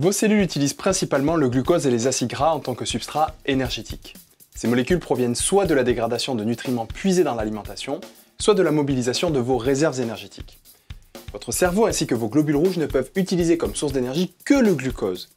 Vos cellules utilisent principalement le glucose et les acides gras en tant que substrat énergétique. Ces molécules proviennent soit de la dégradation de nutriments puisés dans l'alimentation, soit de la mobilisation de vos réserves énergétiques. Votre cerveau ainsi que vos globules rouges ne peuvent utiliser comme source d'énergie que le glucose.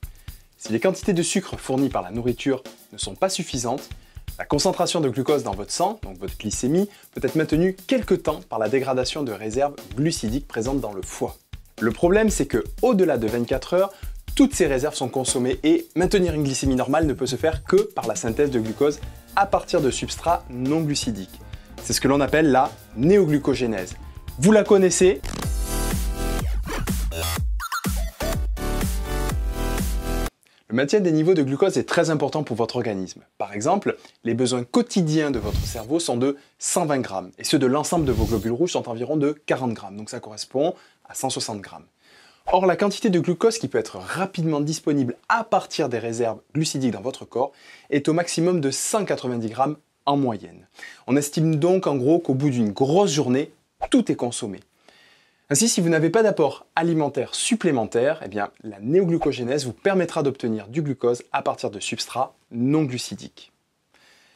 Si les quantités de sucre fournies par la nourriture ne sont pas suffisantes, la concentration de glucose dans votre sang, donc votre glycémie, peut être maintenue quelque temps par la dégradation de réserves glucidiques présentes dans le foie. Le problème, c'est que, au-delà de 24 heures, toutes ces réserves sont consommées et maintenir une glycémie normale ne peut se faire que par la synthèse de glucose à partir de substrats non glucidiques. C'est ce que l'on appelle la néoglucogénèse. Vous la connaissez Le maintien des niveaux de glucose est très important pour votre organisme. Par exemple, les besoins quotidiens de votre cerveau sont de 120 grammes et ceux de l'ensemble de vos globules rouges sont environ de 40 grammes, donc ça correspond à 160 grammes. Or, la quantité de glucose qui peut être rapidement disponible à partir des réserves glucidiques dans votre corps est au maximum de 190 grammes en moyenne. On estime donc en gros qu'au bout d'une grosse journée, tout est consommé. Ainsi, si vous n'avez pas d'apport alimentaire supplémentaire, eh bien, la néoglucogénèse vous permettra d'obtenir du glucose à partir de substrats non glucidiques.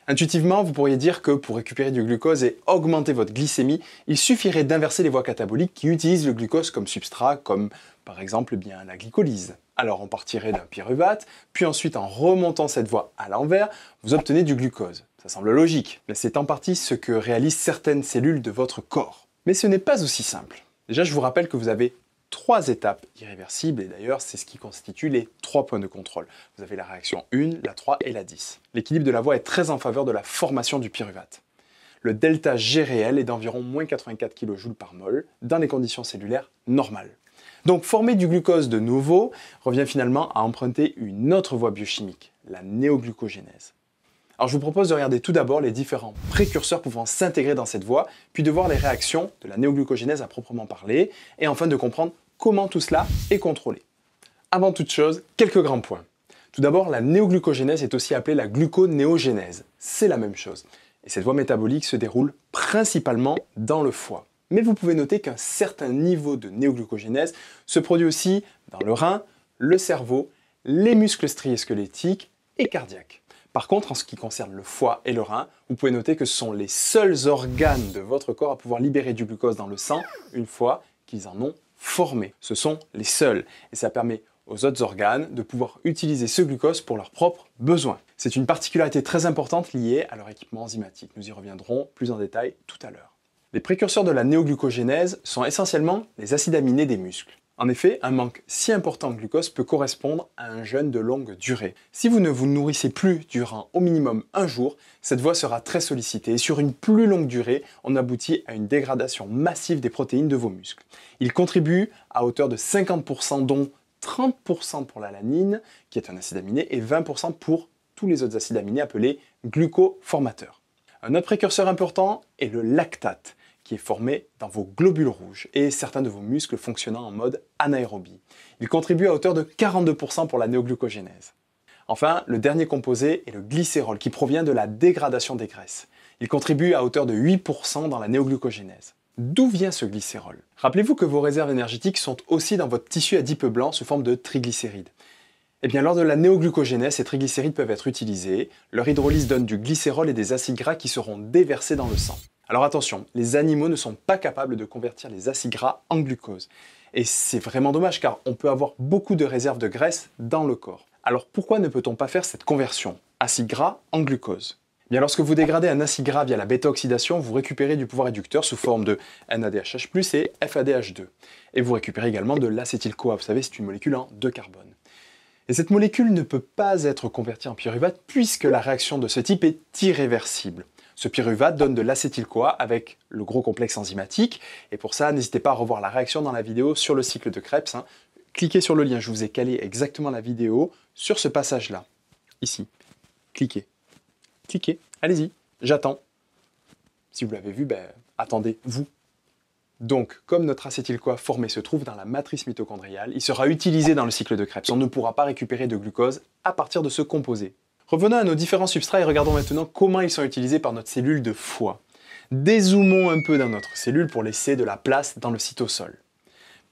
Intuitivement, vous pourriez dire que pour récupérer du glucose et augmenter votre glycémie, il suffirait d'inverser les voies cataboliques qui utilisent le glucose comme substrat, comme par exemple eh bien la glycolyse. Alors on partirait d'un pyruvate, puis ensuite en remontant cette voie à l'envers, vous obtenez du glucose. Ça semble logique, mais c'est en partie ce que réalisent certaines cellules de votre corps. Mais ce n'est pas aussi simple. Déjà, je vous rappelle que vous avez trois étapes irréversibles et d'ailleurs c'est ce qui constitue les trois points de contrôle. Vous avez la réaction 1, la 3 et la 10. L'équilibre de la voie est très en faveur de la formation du pyruvate. Le delta G réel est d'environ moins 84 kJ par mol dans les conditions cellulaires normales. Donc former du glucose de nouveau revient finalement à emprunter une autre voie biochimique, la néoglucogénèse. Alors je vous propose de regarder tout d'abord les différents précurseurs pouvant s'intégrer dans cette voie, puis de voir les réactions de la néoglucogénèse à proprement parler, et enfin de comprendre comment tout cela est contrôlé. Avant toute chose, quelques grands points. Tout d'abord, la néoglucogénèse est aussi appelée la gluconéogénèse. C'est la même chose. Et cette voie métabolique se déroule principalement dans le foie. Mais vous pouvez noter qu'un certain niveau de néoglucogénèse se produit aussi dans le rein, le cerveau, les muscles striés-squelettiques et cardiaques. Par contre, en ce qui concerne le foie et le rein, vous pouvez noter que ce sont les seuls organes de votre corps à pouvoir libérer du glucose dans le sang une fois qu'ils en ont formés. Ce sont les seuls. Et ça permet aux autres organes de pouvoir utiliser ce glucose pour leurs propres besoins. C'est une particularité très importante liée à leur équipement enzymatique. Nous y reviendrons plus en détail tout à l'heure. Les précurseurs de la néoglucogénèse sont essentiellement les acides aminés des muscles. En effet, un manque si important de glucose peut correspondre à un jeûne de longue durée. Si vous ne vous nourrissez plus durant au minimum un jour, cette voie sera très sollicitée et sur une plus longue durée, on aboutit à une dégradation massive des protéines de vos muscles. Il contribue à hauteur de 50% dont 30% pour l'alanine, qui est un acide aminé, et 20% pour tous les autres acides aminés appelés glucoformateurs. Un autre précurseur important est le lactate qui est formé dans vos globules rouges et certains de vos muscles fonctionnant en mode anaérobie. Il contribue à hauteur de 42% pour la néoglucogénèse. Enfin, le dernier composé est le glycérol qui provient de la dégradation des graisses. Il contribue à hauteur de 8% dans la néoglucogénèse. D'où vient ce glycérol Rappelez-vous que vos réserves énergétiques sont aussi dans votre tissu adipeux blanc sous forme de triglycérides. Eh bien, lors de la néoglucogénèse, ces triglycérides peuvent être utilisés, leur hydrolyse donne du glycérol et des acides gras qui seront déversés dans le sang. Alors attention, les animaux ne sont pas capables de convertir les acides gras en glucose. Et c'est vraiment dommage car on peut avoir beaucoup de réserves de graisse dans le corps. Alors pourquoi ne peut-on pas faire cette conversion Acides gras en glucose eh Bien, lorsque vous dégradez un acide gras via la bêta-oxydation, vous récupérez du pouvoir réducteur sous forme de NADHH+, et FADH2. Et vous récupérez également de l'acétyl-CoA, vous savez, c'est une molécule en deux carbone. Et cette molécule ne peut pas être convertie en pyruvate puisque la réaction de ce type est irréversible. Ce pyruvate donne de l'acétyl-CoA avec le gros complexe enzymatique. Et pour ça, n'hésitez pas à revoir la réaction dans la vidéo sur le cycle de Krebs. Hein. Cliquez sur le lien, je vous ai calé exactement la vidéo sur ce passage-là. Ici. Cliquez. Cliquez. Allez-y. J'attends. Si vous l'avez vu, ben, attendez, vous. Donc, comme notre acétyl-CoA formé se trouve dans la matrice mitochondriale, il sera utilisé dans le cycle de Krebs. On ne pourra pas récupérer de glucose à partir de ce composé. Revenons à nos différents substrats et regardons maintenant comment ils sont utilisés par notre cellule de foie. Dézoomons un peu dans notre cellule pour laisser de la place dans le cytosol.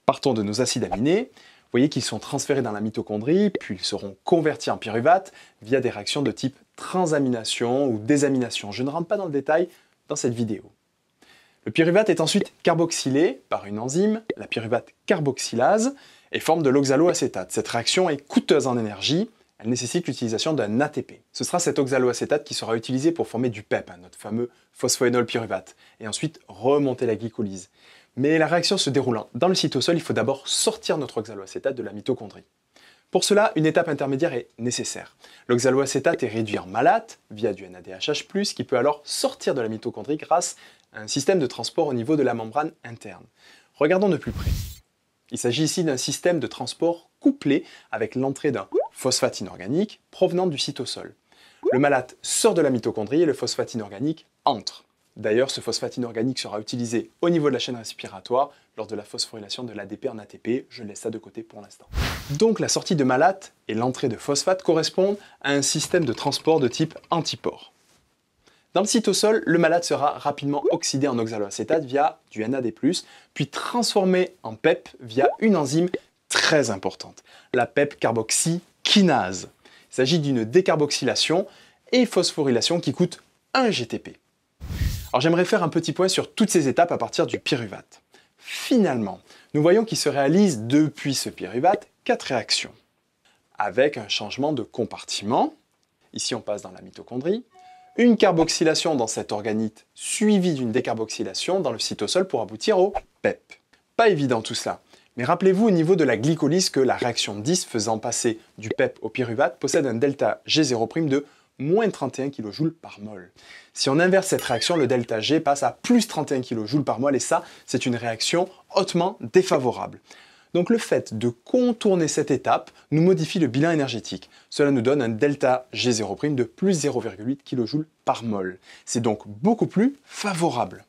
Partons de nos acides aminés, vous voyez qu'ils sont transférés dans la mitochondrie, puis ils seront convertis en pyruvate via des réactions de type transamination ou désamination. Je ne rentre pas dans le détail dans cette vidéo. Le pyruvate est ensuite carboxylé par une enzyme, la pyruvate carboxylase, et forme de l'oxaloacétate. Cette réaction est coûteuse en énergie, elle nécessite l'utilisation d'un ATP. Ce sera cet oxaloacétate qui sera utilisé pour former du PEP, hein, notre fameux phosphoénol pyruvate, et ensuite remonter la glycolyse. Mais la réaction se déroulant dans le cytosol, il faut d'abord sortir notre oxaloacétate de la mitochondrie. Pour cela, une étape intermédiaire est nécessaire. L'oxaloacétate est réduit en malate via du NADHH+, qui peut alors sortir de la mitochondrie grâce à un système de transport au niveau de la membrane interne. Regardons de plus près. Il s'agit ici d'un système de transport couplé avec l'entrée d'un phosphate inorganique, provenant du cytosol. Le malate sort de la mitochondrie et le phosphate inorganique entre. D'ailleurs, ce phosphate inorganique sera utilisé au niveau de la chaîne respiratoire lors de la phosphorylation de l'ADP en ATP. Je laisse ça de côté pour l'instant. Donc la sortie de malate et l'entrée de phosphate correspondent à un système de transport de type antipore. Dans le cytosol, le malate sera rapidement oxydé en oxaloacétate via du NAD+, puis transformé en PEP e via une enzyme très importante, la PEP e carboxy il s'agit d'une décarboxylation et phosphorylation qui coûte 1 GTP. Alors j'aimerais faire un petit point sur toutes ces étapes à partir du pyruvate. Finalement, nous voyons qu'il se réalise depuis ce pyruvate quatre réactions. Avec un changement de compartiment, ici on passe dans la mitochondrie, une carboxylation dans cet organite suivie d'une décarboxylation dans le cytosol pour aboutir au PEP. E Pas évident tout cela. Mais rappelez-vous au niveau de la glycolyse que la réaction 10 faisant passer du PEP e au pyruvate possède un delta G0' de moins 31 kJ par mol. Si on inverse cette réaction, le delta G passe à plus 31 kJ par mol et ça, c'est une réaction hautement défavorable. Donc le fait de contourner cette étape nous modifie le bilan énergétique. Cela nous donne un delta G0' de plus 0,8 kJ par mol. C'est donc beaucoup plus favorable.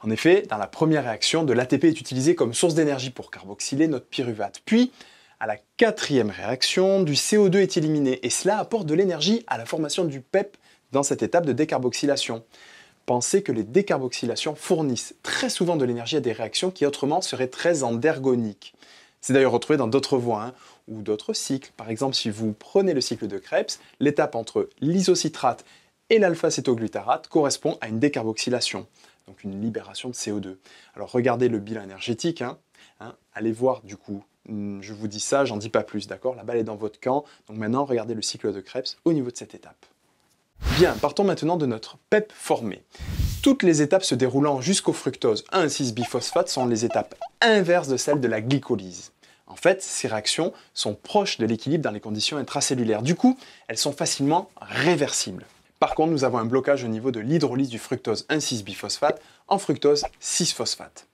En effet, dans la première réaction, de l'ATP est utilisé comme source d'énergie pour carboxyler notre pyruvate. Puis, à la quatrième réaction, du CO2 est éliminé et cela apporte de l'énergie à la formation du PEP dans cette étape de décarboxylation. Pensez que les décarboxylations fournissent très souvent de l'énergie à des réactions qui autrement seraient très endergoniques. C'est d'ailleurs retrouvé dans d'autres voies hein, ou d'autres cycles. Par exemple, si vous prenez le cycle de Krebs, l'étape entre l'isocitrate et l'alpha-cétoglutarate correspond à une décarboxylation donc une libération de CO2. Alors regardez le bilan énergétique, hein, hein. allez voir du coup, hmm, je vous dis ça, j'en dis pas plus, d'accord La balle est dans votre camp, donc maintenant regardez le cycle de Krebs au niveau de cette étape. Bien, partons maintenant de notre PEP formé. Toutes les étapes se déroulant jusqu'au fructose 1,6-biphosphate sont les étapes inverses de celles de la glycolyse. En fait, ces réactions sont proches de l'équilibre dans les conditions intracellulaires. Du coup, elles sont facilement réversibles. Par contre, nous avons un blocage au niveau de l'hydrolyse du fructose 1,6-biphosphate en fructose 6-phosphate.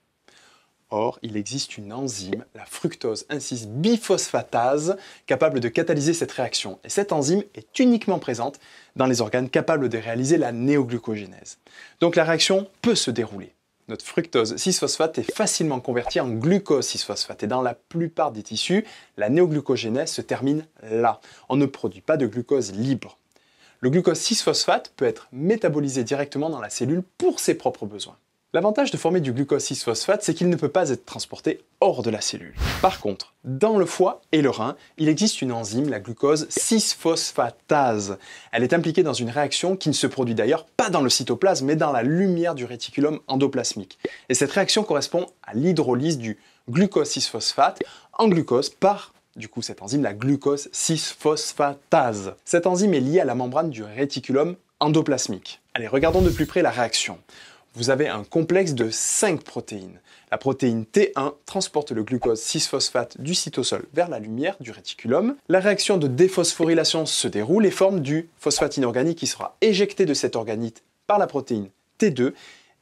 Or, il existe une enzyme, la fructose 1,6-biphosphatase, capable de catalyser cette réaction. Et cette enzyme est uniquement présente dans les organes capables de réaliser la néoglucogénèse. Donc la réaction peut se dérouler. Notre fructose 6-phosphate est facilement convertie en glucose 6-phosphate et dans la plupart des tissus, la néoglucogénèse se termine là. On ne produit pas de glucose libre. Le glucose 6-phosphate peut être métabolisé directement dans la cellule pour ses propres besoins. L'avantage de former du glucose 6-phosphate, c'est qu'il ne peut pas être transporté hors de la cellule. Par contre, dans le foie et le rein, il existe une enzyme, la glucose 6-phosphatase. Elle est impliquée dans une réaction qui ne se produit d'ailleurs pas dans le cytoplasme, mais dans la lumière du réticulum endoplasmique. Et cette réaction correspond à l'hydrolyse du glucose 6-phosphate en glucose par du coup cette enzyme, la glucose 6-phosphatase. Cette enzyme est liée à la membrane du réticulum endoplasmique. Allez, regardons de plus près la réaction. Vous avez un complexe de 5 protéines. La protéine T1 transporte le glucose 6-phosphate du cytosol vers la lumière du réticulum. La réaction de déphosphorylation se déroule et forme du phosphate inorganique qui sera éjecté de cet organite par la protéine T2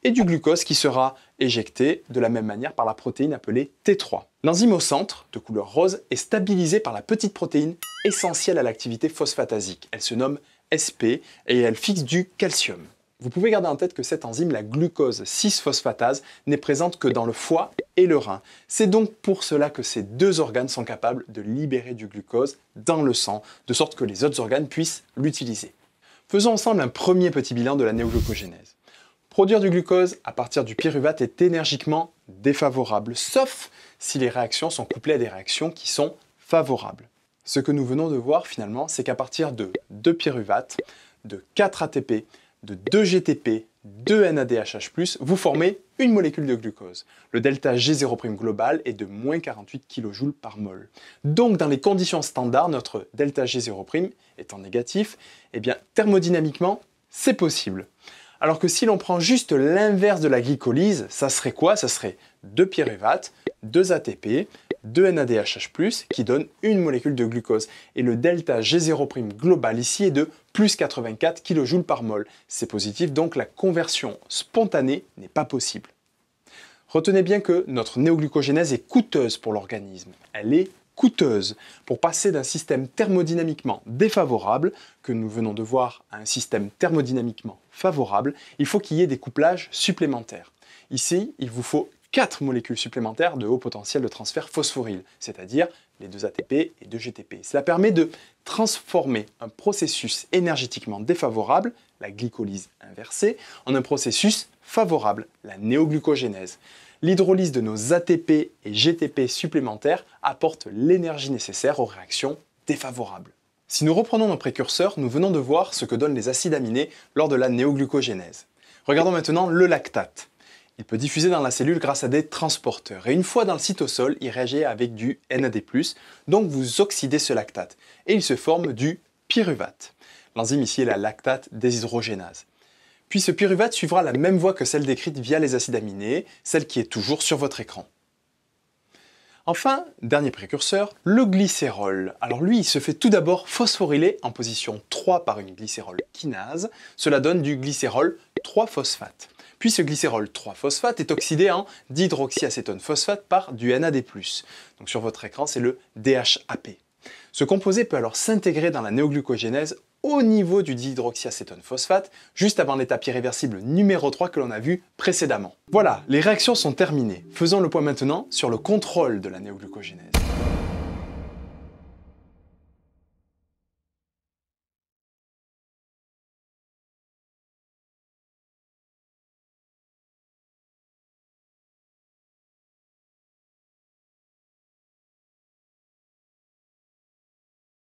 et du glucose qui sera éjecté de la même manière par la protéine appelée T3. L'enzyme au centre, de couleur rose, est stabilisée par la petite protéine essentielle à l'activité phosphatasique. Elle se nomme SP et elle fixe du calcium. Vous pouvez garder en tête que cette enzyme, la glucose 6-phosphatase, n'est présente que dans le foie et le rein. C'est donc pour cela que ces deux organes sont capables de libérer du glucose dans le sang, de sorte que les autres organes puissent l'utiliser. Faisons ensemble un premier petit bilan de la néoglucogénèse. Produire du glucose à partir du pyruvate est énergiquement défavorable, sauf si les réactions sont couplées à des réactions qui sont favorables. Ce que nous venons de voir finalement, c'est qu'à partir de 2 pyruvates, de 4 ATP, de 2 GTP, 2 NADHH+, vous formez une molécule de glucose. Le delta G0' global est de moins 48 kJ par mol. Donc dans les conditions standards, notre delta G0' étant négatif, eh bien thermodynamiquement, c'est possible. Alors que si l'on prend juste l'inverse de la glycolyse, ça serait quoi Ça serait 2 pyruvates, 2 ATP, 2 NADHH+, qui donnent une molécule de glucose. Et le delta G0' global ici est de plus 84 kJ par mol. C'est positif, donc la conversion spontanée n'est pas possible. Retenez bien que notre néoglucogénèse est coûteuse pour l'organisme. Elle est coûteuse pour passer d'un système thermodynamiquement défavorable, que nous venons de voir, à un système thermodynamiquement favorable, il faut qu'il y ait des couplages supplémentaires. Ici, il vous faut 4 molécules supplémentaires de haut potentiel de transfert phosphoryl, c'est-à-dire les 2 ATP et 2 GTP. Cela permet de transformer un processus énergétiquement défavorable, la glycolyse inversée, en un processus favorable, la néoglucogénèse l'hydrolyse de nos ATP et GTP supplémentaires apporte l'énergie nécessaire aux réactions défavorables. Si nous reprenons nos précurseurs, nous venons de voir ce que donnent les acides aminés lors de la néoglucogénèse. Regardons maintenant le lactate. Il peut diffuser dans la cellule grâce à des transporteurs. Et une fois dans le cytosol, il réagit avec du NAD+, donc vous oxydez ce lactate. Et il se forme du pyruvate. L'enzyme ici est la lactate déshydrogénase. Puis ce pyruvate suivra la même voie que celle décrite via les acides aminés, celle qui est toujours sur votre écran. Enfin, dernier précurseur, le glycérol. Alors lui, il se fait tout d'abord phosphoryler en position 3 par une glycérol kinase. Cela donne du glycérol 3-phosphate. Puis ce glycérol 3-phosphate est oxydé en dihydroxyacétone phosphate par du NAD+. Donc sur votre écran, c'est le DHAP. Ce composé peut alors s'intégrer dans la néoglucogénèse au niveau du dihydroxyacétone phosphate, juste avant l'étape irréversible numéro 3 que l'on a vu précédemment. Voilà, les réactions sont terminées. Faisons le point maintenant sur le contrôle de la néoglucogénèse.